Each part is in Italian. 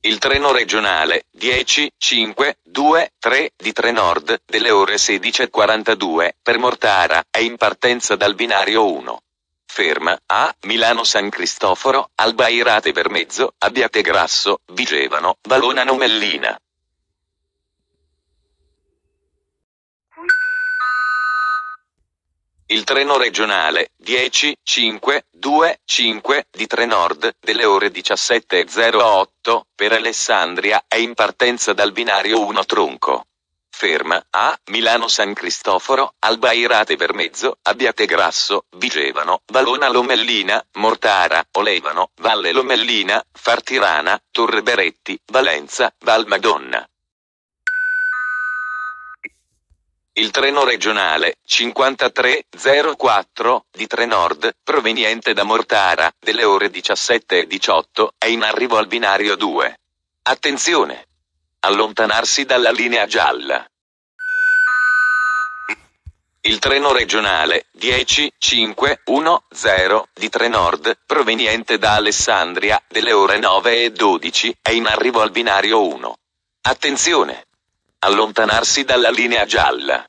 Il treno regionale 10, 5, 2, 3 di Trenord delle ore 16.42 per Mortara è in partenza dal binario 1. Ferma a Milano San Cristoforo, Albairate Vermezzo, Abbiate Grasso, Vigevano, Valona Nomellina. il treno regionale 10525 di Trenord delle ore 17.08 per Alessandria è in partenza dal binario 1 tronco. Ferma a Milano San Cristoforo, Albairate Vermezzo, Abbiate Grasso, Vigevano, Valona Lomellina, Mortara, Olevano, Valle Lomellina, Fartirana, Torre Beretti, Valenza, Val Madonna. il treno regionale 5304 di Trenord, proveniente da Mortara, delle ore 17 e 18, è in arrivo al binario 2. Attenzione! Allontanarsi dalla linea gialla. Il treno regionale 10510 di Trenord, proveniente da Alessandria, delle ore 9 e 12, è in arrivo al binario 1. Attenzione! allontanarsi dalla linea gialla.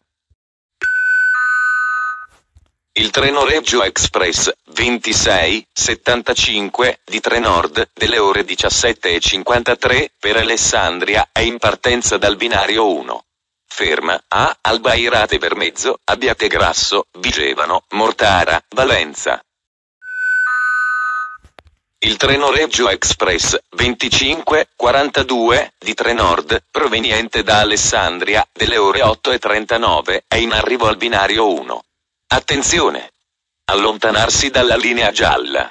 Il treno Reggio Express 26-75 di Trenord delle ore 17.53 per Alessandria è in partenza dal binario 1. Ferma a Albairate per mezzo, Abbiategrasso, Vigevano, Mortara, Valenza. Il treno Reggio Express 2542 di Trenord, proveniente da Alessandria, delle ore 8.39, è in arrivo al binario 1. Attenzione! Allontanarsi dalla linea gialla.